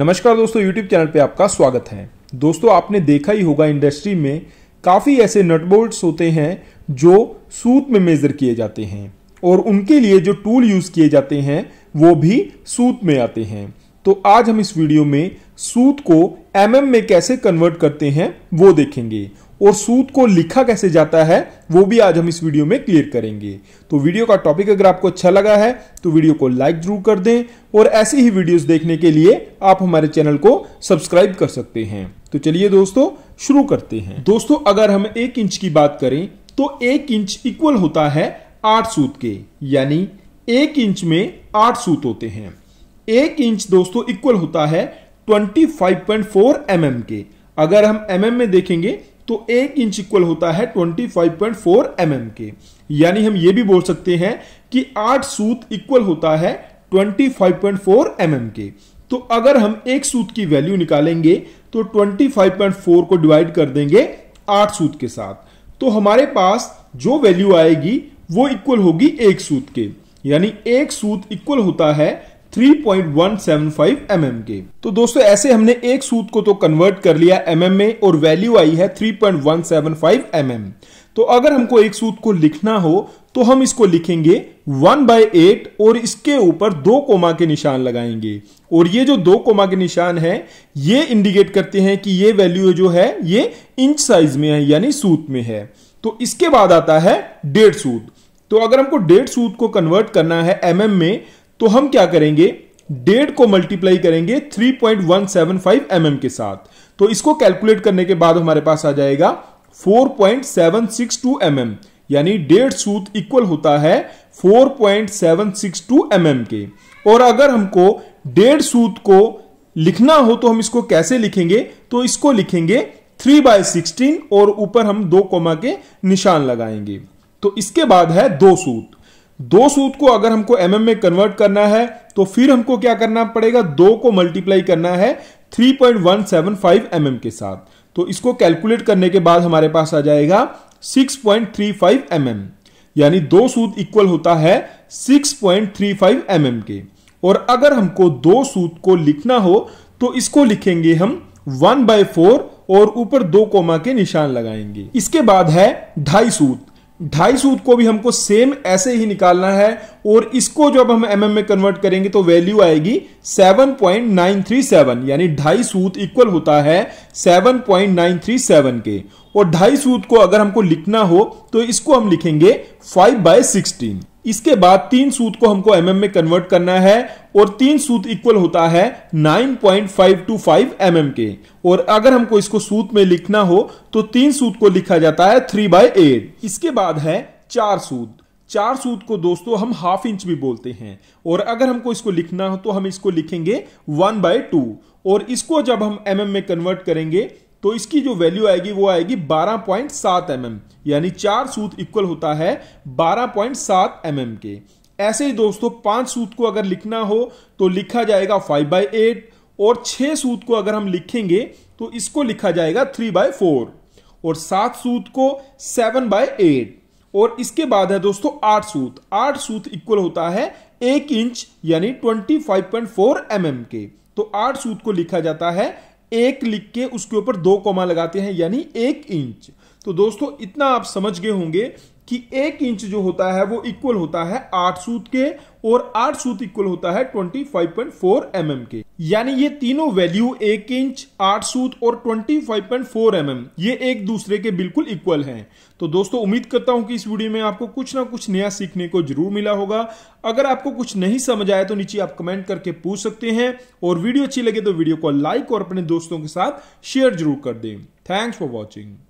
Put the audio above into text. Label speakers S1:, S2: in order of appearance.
S1: नमस्कार दोस्तों YouTube channel पे आपका स्वागत है दोस्तों आपने देखा ही होगा इंडस्ट्री में काफ़ी ऐसे नटबोल्ट्स होते हैं जो सूत में मेज़र किए जाते हैं और उनके लिए जो टूल यूज़ किए जाते हैं वो भी सूत में आते हैं तो आज हम इस वीडियो में सूत को एम mm में कैसे कन्वर्ट करते हैं वो देखेंगे और सूत को लिखा कैसे जाता है वो भी आज हम इस वीडियो में क्लियर करेंगे तो वीडियो का टॉपिक अगर आपको अच्छा लगा है तो वीडियो को लाइक जरूर कर दें और ऐसी ही वीडियोस देखने के लिए आप हमारे चैनल को सब्सक्राइब कर सकते हैं तो चलिए दोस्तों शुरू करते हैं दोस्तों अगर हम एक इंच की बात करें तो एक इंच इक्वल होता है आठ सूत के यानी एक इंच में आठ सूत होते हैं एक इंच दोस्तों इक्वल होता है 25.4 फाइव mm के अगर हम एम mm में देखेंगे तो एक इंच इक्वल होता है 25.4 फाइव mm के यानी हम ये भी बोल सकते हैं कि आठ सूत इक्वल होता है 25.4 फाइव mm के तो अगर हम एक सूत की वैल्यू निकालेंगे तो 25.4 को डिवाइड कर देंगे आठ सूत के साथ तो हमारे पास जो वैल्यू आएगी वो इक्वल होगी एक सूत के यानी एक सूत इक्वल होता है 3.175 mm के तो दोस्तों ऐसे हमने एक सूत को तो कन्वर्ट कर लिया एम mm में और वैल्यू आई है 3.175 mm तो अगर हमको एक सूत को लिखना हो तो हम इसको लिखेंगे 1 बाय एट और इसके ऊपर दो कोमा के निशान लगाएंगे और ये जो दो कोमा के निशान है ये इंडिकेट करते हैं कि ये वैल्यू जो है ये इंच साइज में है यानी सूत में है तो इसके बाद आता है डेढ़ सूत तो अगर हमको डेढ़ सूत को कन्वर्ट करना है एम mm में तो हम क्या करेंगे डेढ़ को मल्टीप्लाई करेंगे 3.175 mm के साथ तो इसको कैलकुलेट करने के बाद हमारे पास आ जाएगा 4.762 mm यानी डेढ़ सूत इक्वल होता है 4.762 mm के और अगर हमको डेढ़ सूत को लिखना हो तो हम इसको कैसे लिखेंगे तो इसको लिखेंगे थ्री बाय सिक्सटीन और ऊपर हम दो कोमा के निशान लगाएंगे तो इसके बाद है दो सूत दो सूद को अगर हमको एम mm में कन्वर्ट करना है तो फिर हमको क्या करना पड़ेगा दो को मल्टीप्लाई करना है 3.175 mm के साथ तो इसको कैलकुलेट करने के बाद हमारे पास आ जाएगा 6.35 mm यानी दो सूद इक्वल होता है 6.35 mm के और अगर हमको दो सूद को लिखना हो तो इसको लिखेंगे हम वन बाय फोर और ऊपर दो कोमा के निशान लगाएंगे इसके बाद है ढाई सूद ढाई सूद को भी हमको सेम ऐसे ही निकालना है और इसको जब हम एम mm में कन्वर्ट करेंगे तो वैल्यू आएगी 7.937 यानी ढाई सूद इक्वल होता है 7.937 के और ढाई सूद को अगर हमको लिखना हो तो इसको हम लिखेंगे 5 बाय सिक्सटीन इसके बाद तीन सूत को हमको एमएम में कन्वर्ट करना है और तीन सूत इक्वल होता है 9.525 mm के और अगर हमको इसको सूत में लिखना हो तो तीन सूत को लिखा जाता है थ्री बाय एट इसके बाद है चार सूत चार सूत को दोस्तों हम हाफ इंच भी बोलते हैं और अगर हमको इसको लिखना हो तो हम इसको लिखेंगे वन बाय टू और इसको जब हम एमएम mm में कन्वर्ट करेंगे तो इसकी जो वैल्यू आएगी वो आएगी 12.7 पॉइंट mm, यानी चार सूत इक्वल होता है 12.7 पॉइंट mm के ऐसे ही दोस्तों पांच सूत को अगर लिखना हो तो लिखा जाएगा 5 बाई एट और छह सूत को अगर हम लिखेंगे तो इसको लिखा जाएगा 3 बाय फोर और सात सूत को 7 बाय एट और इसके बाद है दोस्तों आठ सूत आठ सूत इक्वल होता है एक इंच यानी 25.4 पॉइंट mm के तो आठ सूत को लिखा जाता है एक लिख के उसके ऊपर दो कोमा लगाते हैं यानी एक इंच तो दोस्तों इतना आप समझ गए होंगे कि एक इंच जो होता है वो इक्वल होता है आठ सूत के और आठ सूत इक्वल होता है twenty five point four M K यानी ये तीनों वैल्यू एक इंच आठ सूत और 25.4 mm ये एक दूसरे के बिल्कुल इक्वल हैं तो दोस्तों उम्मीद करता हूं कि इस वीडियो में आपको कुछ ना कुछ नया सीखने को जरूर मिला होगा अगर आपको कुछ नहीं समझ आया तो नीचे आप कमेंट करके पूछ सकते हैं और वीडियो अच्छी लगे तो वीडियो को लाइक और अपने दोस्तों के साथ शेयर जरूर कर दें थैंक्स फॉर वॉचिंग